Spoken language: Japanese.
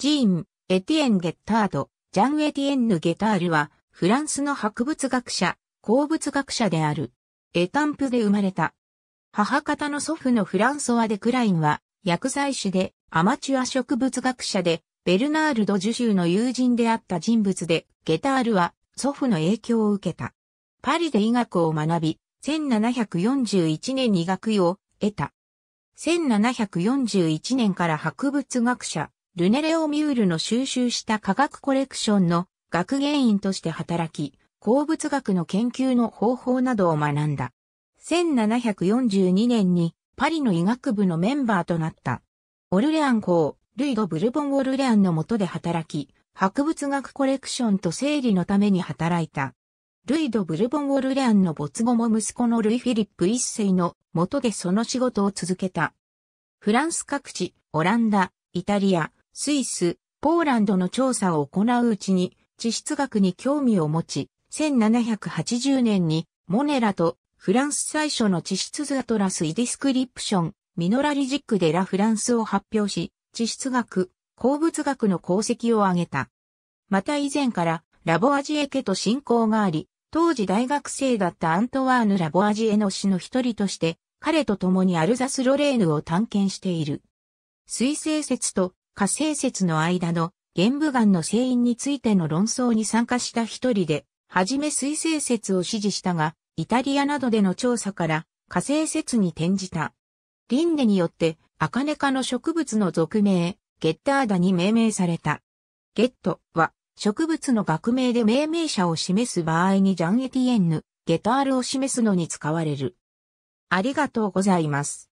ジーン、エティエン・ゲッタード、ジャン・エティエンヌ・ゲタールは、フランスの博物学者、鉱物学者である。エタンプで生まれた。母方の祖父のフランソワ・デクラインは、薬剤師で、アマチュア植物学者で、ベルナールド・ジュシューの友人であった人物で、ゲタールは、祖父の影響を受けた。パリで医学を学び、1741年に学位を得た。1741年から博物学者、ルネレオ・ミュールの収集した科学コレクションの学芸員として働き、鉱物学の研究の方法などを学んだ。1742年にパリの医学部のメンバーとなった。オルレアン校、ルイド・ブルボン・オルレアンの下で働き、博物学コレクションと整理のために働いた。ルイド・ブルボン・オルレアンの没後も息子のルイ・フィリップ一世の下でその仕事を続けた。フランス各地、オランダ、イタリア、スイス、ポーランドの調査を行ううちに、地質学に興味を持ち、1780年に、モネラと、フランス最初の地質図アトラス・イディスクリプション、ミノラリジック・デ・ラ・フランスを発表し、地質学、鉱物学の功績を挙げた。また以前から、ラボアジエ家と親交があり、当時大学生だったアントワーヌ・ラボアジエの死の一人として、彼と共にアルザス・ロレーヌを探検している。水星説と火星説の間の玄武岩の聖因についての論争に参加した一人で、はじめ水星説を支持したが、イタリアなどでの調査から火星説に転じた。リンネによって、アカネ科の植物の俗名、ゲッターダに命名された。ゲットは、植物の学名で命名者を示す場合にジャンエティエンヌ、ゲタールを示すのに使われる。ありがとうございます。